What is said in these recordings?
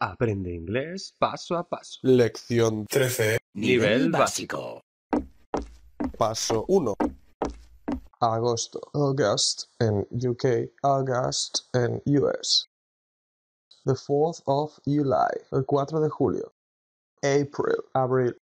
Aprende inglés paso a paso. Lección 13. Nivel básico. Paso 1. Agosto. August En UK. August En US. The 4th of July. El 4 de julio. April. Abril.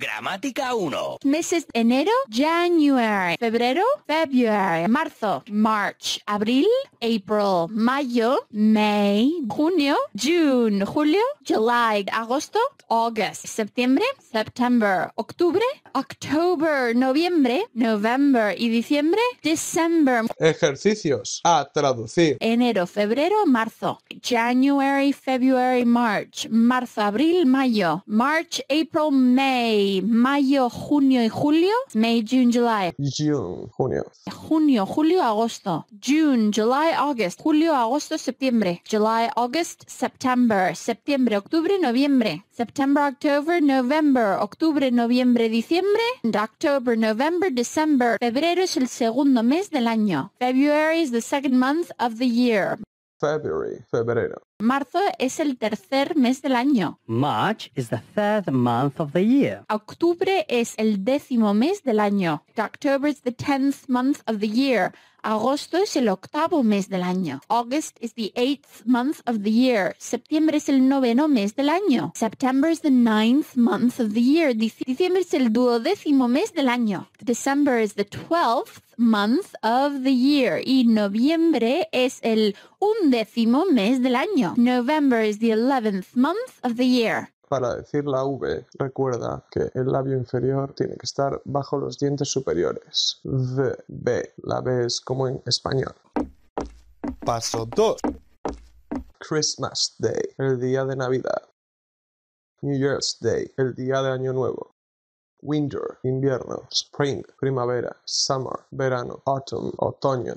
Gramática 1. Meses enero, January, febrero, February, marzo, March, abril, April, mayo, May, junio, June, julio, July, agosto, August, septiembre, September, octubre, October, noviembre, November y diciembre, December. Ejercicios a traducir. Enero, febrero, marzo, January, February, March, marzo, abril, mayo, March, April, May mayo, junio y julio. May, June, July. junio. julio, agosto. June, July, August. Julio, agosto, septiembre. July, August, September. Septiembre, octubre, noviembre. September, October, November. Octubre, noviembre, diciembre. October, November, December. Febrero es el segundo mes del año. February is the second month of the year. February, febrero. Marzo es el tercer mes del año. March is the third month of the year. Octubre es el décimo mes del año. October is the tenth month of the year. Agosto es el octavo mes del año. August is the eighth month of the year. Septiembre es el noveno mes del año. September is the ninth month of the year. Diciembre es el duodécimo mes del año. December is the twelfth month of the year. Y noviembre es el undécimo mes del año. November is the eleventh month of the year. Para decir la V, recuerda que el labio inferior tiene que estar bajo los dientes superiores. V, B. La B es como en español. Paso 2. Christmas Day, el día de Navidad. New Year's Day, el día de Año Nuevo. Winter, invierno. Spring, primavera. Summer, verano. Autumn, otoño.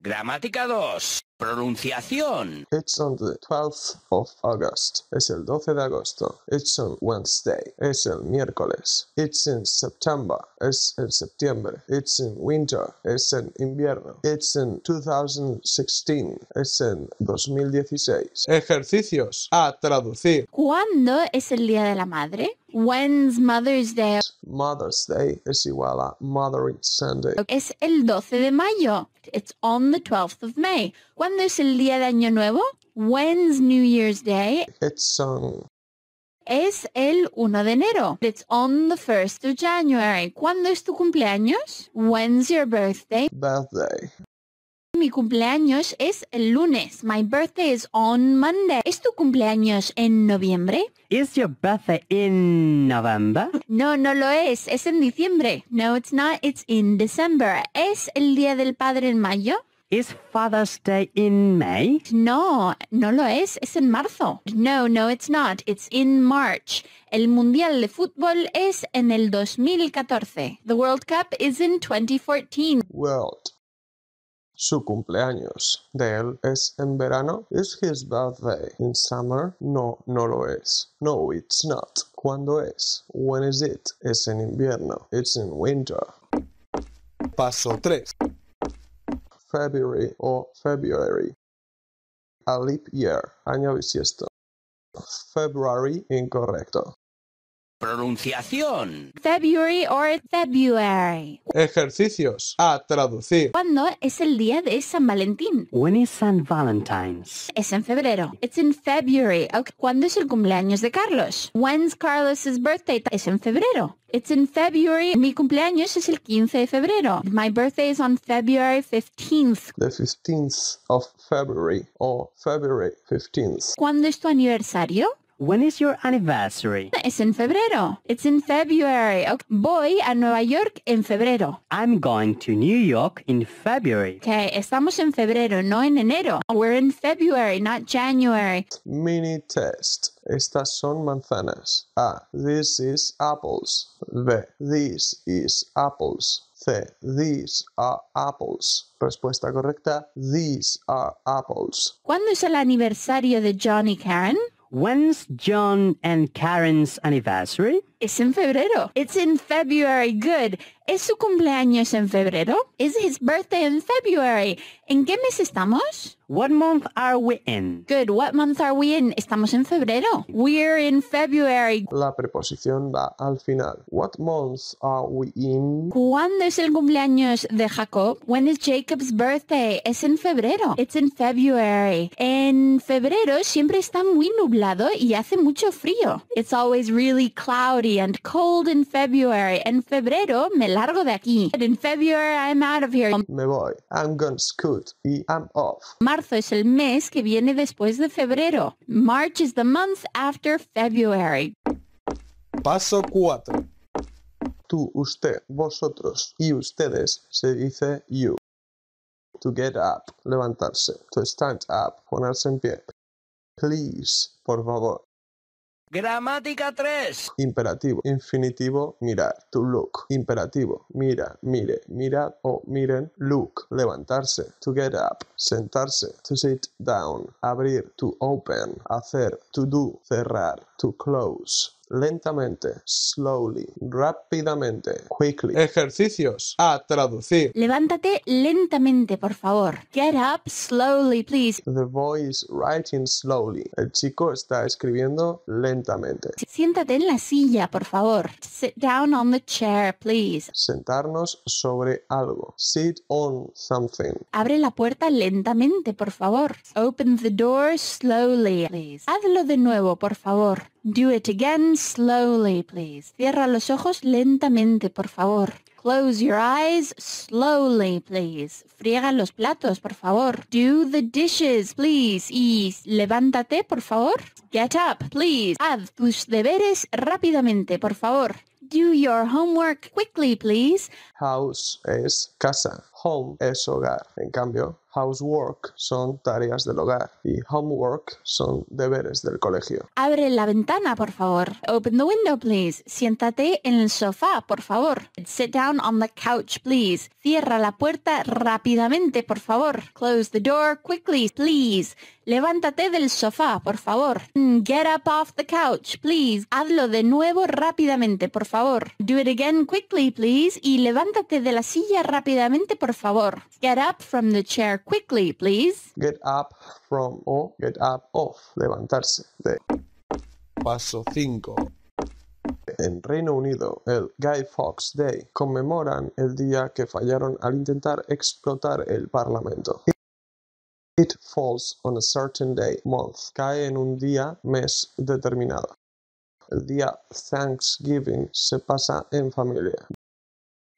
Gramática 2. Pronunciación. It's on the 12th of August. Es el 12 de agosto. It's on Wednesday. Es el miércoles. It's in September. Es en septiembre. It's in winter. Es en invierno. It's in 2016. Es en 2016. Ejercicios a traducir. ¿Cuándo es el Día de la Madre? When's Mother's Day? Mother's Day is igual a uh, Mothering Sunday. Es el 12 de mayo. It's on the 12th of May. ¿Cuándo es el día de Año Nuevo? When's New Year's Day? It's on. Es el 1 de enero. It's on the 1st of January. ¿Cuándo es tu cumpleaños? When's your birthday? Birthday. mi cumpleaños es el lunes. My birthday is on Monday. ¿Es tu cumpleaños en noviembre? Is your birthday in November? No, no lo es. Es en diciembre. No, it's not. It's in December. ¿Es el Día del Padre en mayo? Is Father's Day in May? No, no lo es, es en marzo. No, no, it's not, it's in March. El Mundial de Fútbol es en el 2014. The World Cup is in 2014. World su cumpleaños de él es en verano. Is his birthday in summer? No, no lo es. No, it's not. ¿Cuándo es? When is it? Es en invierno. It's in winter. Paso 3. February o February. A leap year, año bisiesto. February, incorrecto. Pronunciación. February or February. Ejercicios a traducir. ¿Cuándo es el día de San Valentín? When is San Valentine's? Es en febrero. It's in February. Okay. ¿Cuándo es el cumpleaños de Carlos? When's Carlos's birthday? Es en febrero. It's in February. Mi cumpleaños es el 15 de febrero. My birthday is on February 15th. The 15th of February or February 15th. ¿Cuándo es tu aniversario? When is your anniversary? It's in febrero. It's in February. Okay. Voy a Nueva York en febrero. I'm going to New York in February. Okay, estamos en febrero, no en enero. We're in February, not January. Mini test. Estas son manzanas. A. This is apples. B. This is apples. C. These are apples. Respuesta correcta. These are apples. ¿Cuándo es el aniversario de Johnny Karen? When's John and Karen's anniversary? es en febrero. It's in February. Good. ¿Es su cumpleaños en febrero? Is his birthday in February? ¿En qué mes estamos? What month are we in? Good. What month are we in? Estamos en febrero. We're in February. La preposición va al final. What month are we in? ¿Cuándo es el cumpleaños de Jacob? When is Jacob's birthday? Es en febrero. It's in February. En febrero siempre está muy nublado y hace mucho frío. It's always really cloudy and cold in February. En febrero me largo de aquí. And in February I'm out of here. Me voy. I'm gonna scoot. Y I'm off. Marzo es el mes que viene después de febrero. March is the month after February. Paso 4. Tú, usted, vosotros y ustedes se dice you. To get up, levantarse. To stand up, ponerse en pie. Please, por favor. Gramática 3. Imperativo. Infinitivo. Mirar. To look. Imperativo. Mira. Mire. Mirad o miren. Look. Levantarse. To get up. Sentarse. To sit down. Abrir. To open. Hacer. To do. Cerrar. To close lentamente, slowly, rápidamente, quickly. Ejercicios a traducir. Levántate lentamente, por favor. Get up slowly, please. The boy is writing slowly. El chico está escribiendo lentamente. Siéntate en la silla, por favor. Sit down on the chair, please. Sentarnos sobre algo. Sit on something. Abre la puerta lentamente, por favor. Open the door slowly, please. Hazlo de nuevo, por favor. Do it again slowly, please. Cierra los ojos lentamente, por favor. Close your eyes slowly, please. Friega los platos, por favor. Do the dishes, please. Y levántate, por favor. Get up, please. Haz tus deberes rápidamente, por favor. Do your homework quickly, please. House es casa. Home es hogar. En cambio, Housework son tareas del hogar y homework son deberes del colegio. Abre la ventana, por favor. Open the window, please. Siéntate en el sofá, por favor. Sit down on the couch, please. Cierra la puerta rápidamente, por favor. Close the door quickly, please. Levántate del sofá, por favor. Mm, get up off the couch, please. Hazlo de nuevo rápidamente, por favor. Do it again quickly, please. Y levántate de la silla rápidamente, por favor. Get up from the chair quickly, please. Get up from o get up off. Levantarse de. Paso 5. En Reino Unido, el Guy Fawkes Day conmemoran el día que fallaron al intentar explotar el Parlamento. It falls on a certain day, month. Cae en un día, mes determinado. El día Thanksgiving se pasa en familia.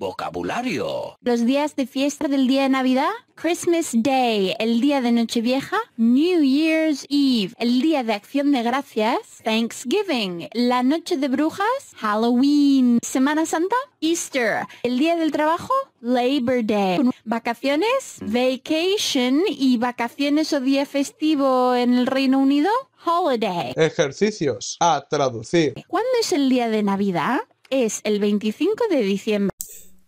Vocabulario. Los días de fiesta del día de Navidad. Christmas Day, el día de Nochevieja. New Year's Eve, el día de Acción de Gracias. Thanksgiving, la noche de brujas. Halloween, Semana Santa. Easter, el día del trabajo. Labor Day. Vacaciones, vacation y vacaciones o día festivo en el Reino Unido. Holiday. Ejercicios a traducir. ¿Cuándo es el día de Navidad? Es el 25 de diciembre.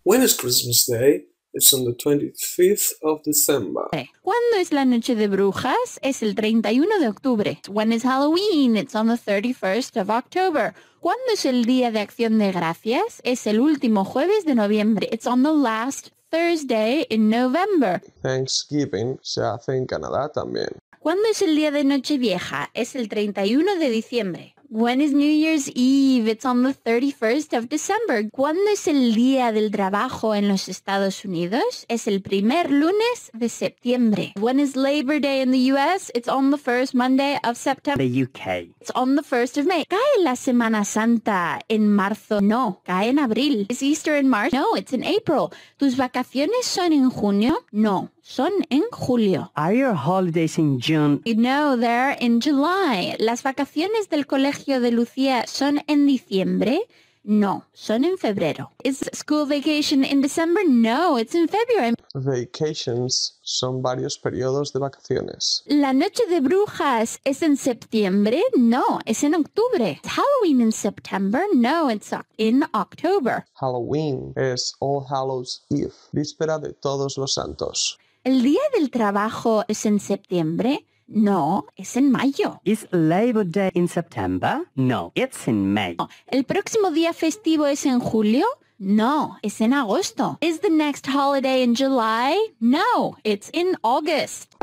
When is Christmas Day? It's on the 25th of December. Eh, ¿Cuándo es la noche de brujas? Es el 31 de octubre. When is Halloween? It's on the 31st of October. ¿Cuándo es el día de acción de gracias? Es el último jueves de noviembre. It's on the last Thursday in November. Thanksgiving se hace en Canadá también. ¿Cuándo es el día de noche vieja? Es el 31 de diciembre. When is New Year's Eve? It's on the 31st of December. ¿Cuándo es el Día del Trabajo en los Estados Unidos? Es el primer lunes de septiembre. When is Labor Day in the US? It's on the first Monday of September. The UK. It's on the 1st of May. ¿Cae la Semana Santa en marzo? No. ¿Cae en abril? Is Easter in March? No, it's in April. ¿Tus vacaciones son en junio? No son en julio. Are your holidays in June? No, they're in July. ¿Las vacaciones del colegio de Lucía son en diciembre? No, son en febrero. Is school vacation in December? No, it's in February. Vacations son varios periodos de vacaciones. La noche de brujas es en septiembre? No, es en octubre. Halloween in September? No, it's in October. Halloween es All Hallows Eve, víspera de todos los santos. ¿El Día del Trabajo es en septiembre? No, es en mayo. Is Labor Day in September? No, it's in May. ¿El próximo día festivo es en julio? No, es en agosto. Is the next holiday in July? No, it's in August.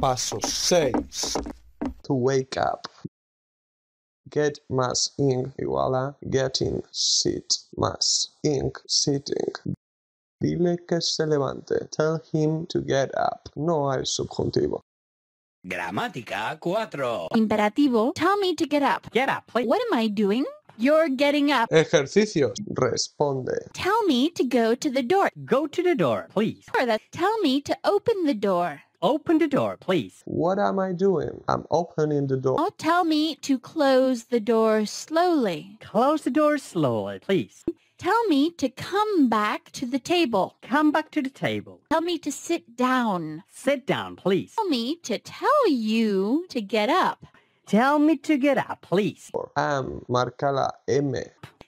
Paso 6. To wake up. Get más ink, igual getting. Sit mass ink, sitting. Dile que se levante. Tell him to get up. No hay subjuntivo. Gramática 4. Imperativo. Tell me to get up. Get up, What am I doing? You're getting up. Ejercicios. Responde. Tell me to go to the door. Go to the door, please. tell me to open the door. Open the door, please. What am I doing? I'm opening the door. Oh, tell me to close the door slowly. Close the door slowly, please. Tell me to come back to the table. Come back to the table. Tell me to sit down. Sit down, please. Tell me to tell you to get up. Tell me to get up, please. Um, marca la M.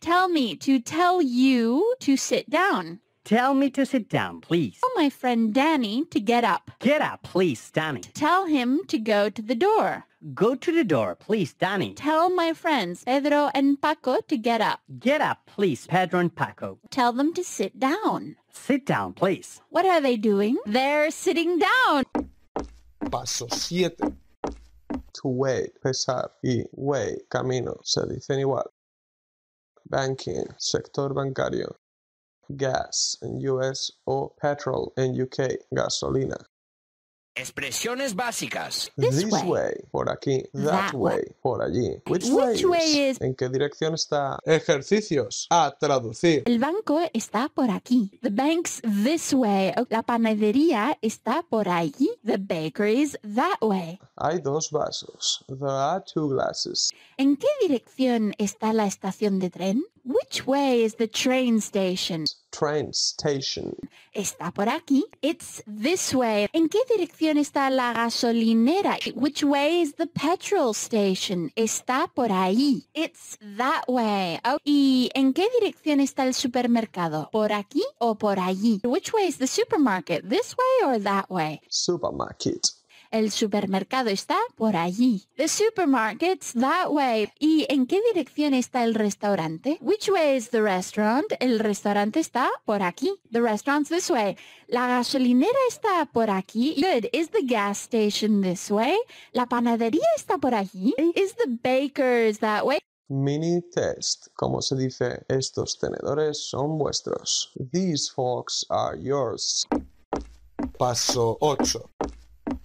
Tell me to tell you to sit down. Tell me to sit down, please. Tell my friend Danny to get up. Get up, please, Danny. Tell him to go to the door. Go to the door, please, Danny. Tell my friends, Pedro and Paco, to get up. Get up, please, Pedro and Paco. Tell them to sit down. Sit down, please. What are they doing? They're sitting down. Paso siete. To wait, pesar y way, camino, se dicen igual. Banking, sector bancario. Gas in US or petrol in UK, gasolina. Expresiones básicas. This, way. Por aquí. That, way. Por allí. Which way is... ¿En qué dirección está? Ejercicios. A traducir. El banco está por aquí. The bank's this way. La panadería está por allí. The bakery's that way. Hay dos vasos. There are two glasses. ¿En qué dirección está la estación de tren? Which way is the train station? Train station. Está por aquí. It's this way. ¿En qué dirección está la gasolinera? Which way is the petrol station? Está por ahí. It's that way. Oh. ¿Y en qué dirección está el supermercado? ¿Por aquí o por allí? Which way is the supermarket? This way or that way? Supermarket. El supermercado está por allí. The supermarket's that way. ¿Y en qué dirección está el restaurante? Which way is the restaurant? El restaurante está por aquí. The restaurant's this way. La gasolinera está por aquí. Good. Is the gas station this way? La panadería está por allí. Is the baker's that way? Mini test. Como se dice, estos tenedores son vuestros. These forks are yours. Paso 8.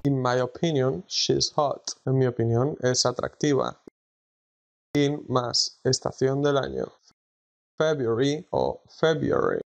In my opinion, she's hot. En mi opinión, es atractiva. In más estación del año. February o February.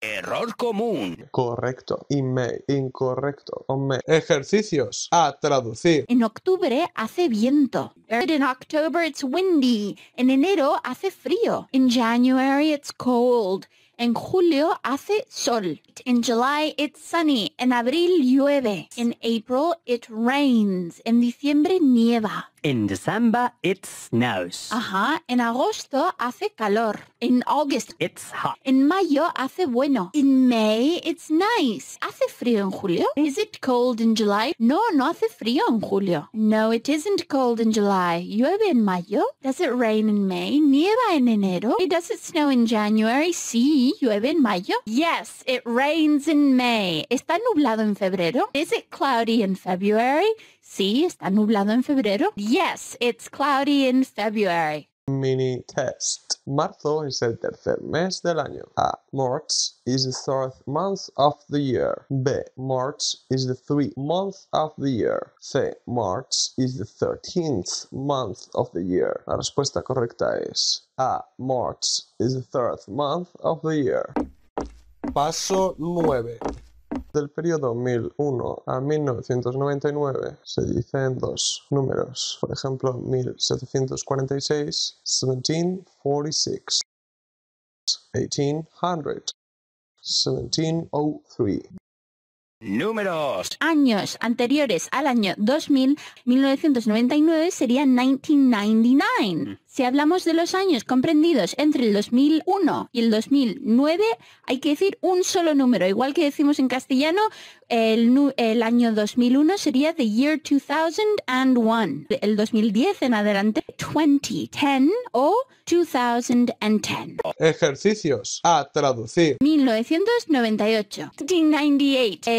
Error común. Correcto. In May. Incorrecto. On May. Ejercicios. A traducir. En octubre hace viento. In October it's windy. En enero hace frío. In January it's cold. En julio hace sol. In July it's sunny. En abril llueve. In April it rains. En diciembre nieva. In December, it snows. Ajá, en agosto hace calor. In August, it's hot. En mayo hace bueno. In May, it's nice. ¿Hace frío en julio? Is it cold in July? No, no hace frío en julio. No, it isn't cold in July. ¿Llueve en mayo? Does it rain in May? ¿Nieva en enero? It does it snow in January? Sí, llueve en mayo. Yes, it rains in May. ¿Está nublado en febrero? Is it cloudy in February? Sí, está nublado en febrero. Yes, it's cloudy in February. Mini test. Marzo es el tercer mes del año. A. March is the third month of the year. B. March is the three month of the year. C. March is the thirteenth month of the year. La respuesta correcta es A. March is the third month of the year. Paso 9. Del periodo 1001 a 1999 se dicen dos números, por ejemplo 1746, 1746, 1800, 1703. Números. Años anteriores al año 2000, 1999 sería 1999. Si hablamos de los años comprendidos entre el 2001 y el 2009, hay que decir un solo número. Igual que decimos en castellano, el, año 2001 sería the year 2001. El 2010 en adelante, 2010 o 2010. Ejercicios a traducir. 1998,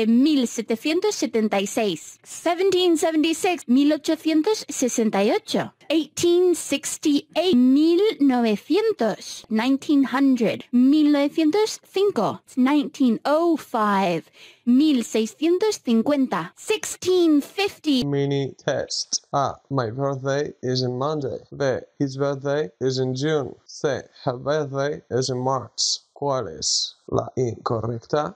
1776, 1776, 1868. 1868, 1900, 1905, 1905, 1650, 1650. Mini test. A. Ah, my birthday is in Monday. B. His birthday is in June. C. Her birthday is in March. ¿Cuál es la incorrecta?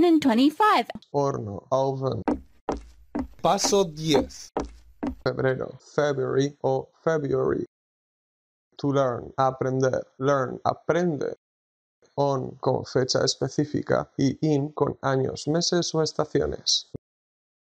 25. Horno, oven. Paso 10. Febrero, February o February. To learn, aprender, learn, aprende. On con fecha específica y in con años, meses o estaciones.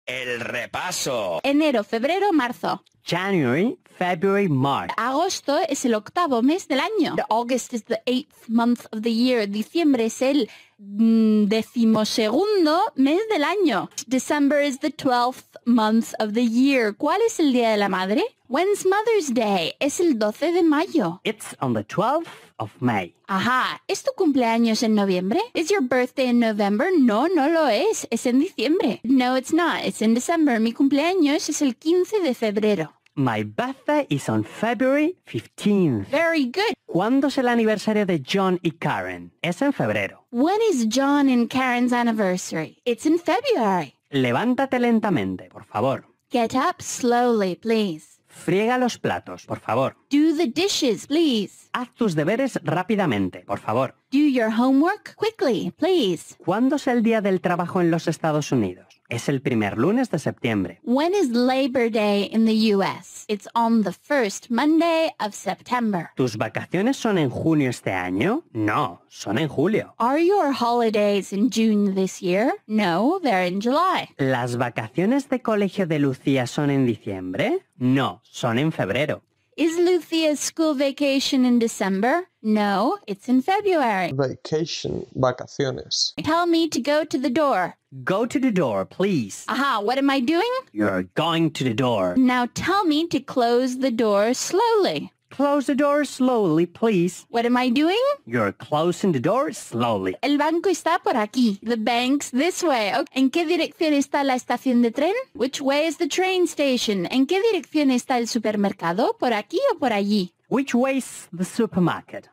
El repaso. Enero, febrero, marzo. January, February, March. Agosto es el octavo mes del año. August is the eighth month of the year. Diciembre es el Mm, decimosegundo mes del año. December is the 12th month of the year. ¿Cuál es el Día de la Madre? When's Mother's Day? Es el 12 de mayo. It's on the 12th of May. Ajá. ¿Es tu cumpleaños en noviembre? Is your birthday in November? No, no lo es. Es en diciembre. No, it's not. It's in December. Mi cumpleaños es el 15 de febrero. My birthday is on February 15th. Very good. ¿Cuándo es el aniversario de John y Karen? Es en febrero. When is John and Karen's anniversary? It's in February. Levántate lentamente, por favor. Get up slowly, please. Friega los platos, por favor. Do the dishes, please. Haz tus deberes rápidamente, por favor. Do your homework quickly, please. ¿Cuándo es el Día del Trabajo en los Estados Unidos? Es el primer lunes de septiembre. When is Labor Day in the US? It's on the first Monday of September. ¿Tus vacaciones son en junio este año? No, son en julio. Are your holidays in June this year? No, they're in July. ¿Las vacaciones de colegio de Lucía son en diciembre? No, son en febrero. Is Luthia's school vacation in December? No, it's in February. Vacation, vacaciones. Tell me to go to the door. Go to the door, please. Aha, what am I doing? You're going to the door. Now tell me to close the door slowly. Close the door slowly, please. What am I doing? You're closing the door slowly. El banco está por aquí. The bank's this way. Okay. ¿En qué dirección está la estación de tren? Which way is the train station? ¿En qué dirección está el supermercado? ¿Por aquí o por allí? Which way is the supermarket?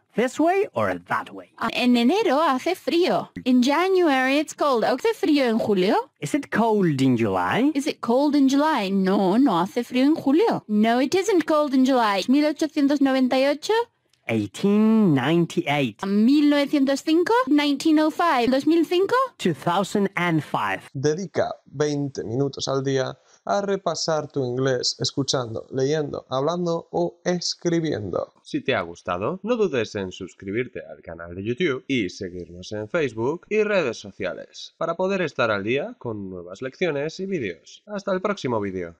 Ah, en enero hace frío. En January it's cold. ¿Hace frío en julio? Is it cold in July? Is it cold in July? No, no hace frío en julio. No, it isn't cold in July. 1898. 1898. 1905, 1905, 2005. 2005. Dedica 20 minutos al día a repasar tu inglés escuchando, leyendo, hablando o escribiendo. Si te ha gustado, no dudes en suscribirte al canal de YouTube y seguirnos en Facebook y redes sociales para poder estar al día con nuevas lecciones y vídeos. Hasta el próximo vídeo.